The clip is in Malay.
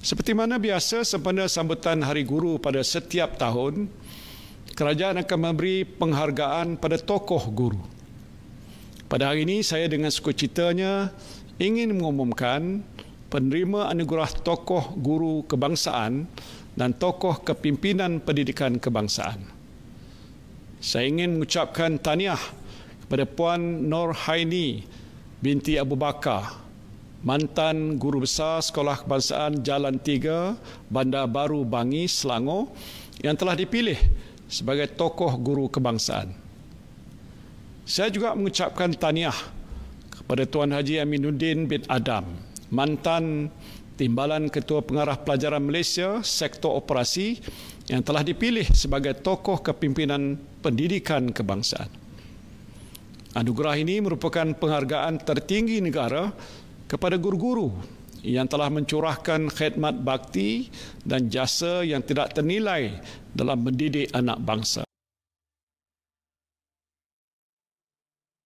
Seperti mana biasa sempena sambutan Hari Guru pada setiap tahun, kerajaan akan memberi penghargaan pada tokoh guru. Pada hari ini saya dengan sukacitanya ingin mengumumkan penerima anugerah tokoh guru kebangsaan dan tokoh kepimpinan pendidikan kebangsaan. Saya ingin mengucapkan tahniah kepada Puan Nur Haini binti Abu Bakar mantan guru besar Sekolah Kebangsaan Jalan 3 Bandar Baru Bangi Selangor yang telah dipilih sebagai tokoh guru kebangsaan. Saya juga mengucapkan tahniah kepada Tuan Haji Aminuddin bin Adam, mantan Timbalan Ketua Pengarah Pelajaran Malaysia Sektor Operasi yang telah dipilih sebagai tokoh kepimpinan pendidikan kebangsaan. Anugerah ini merupakan penghargaan tertinggi negara kepada guru-guru yang telah mencurahkan khidmat bakti dan jasa yang tidak ternilai dalam mendidik anak bangsa.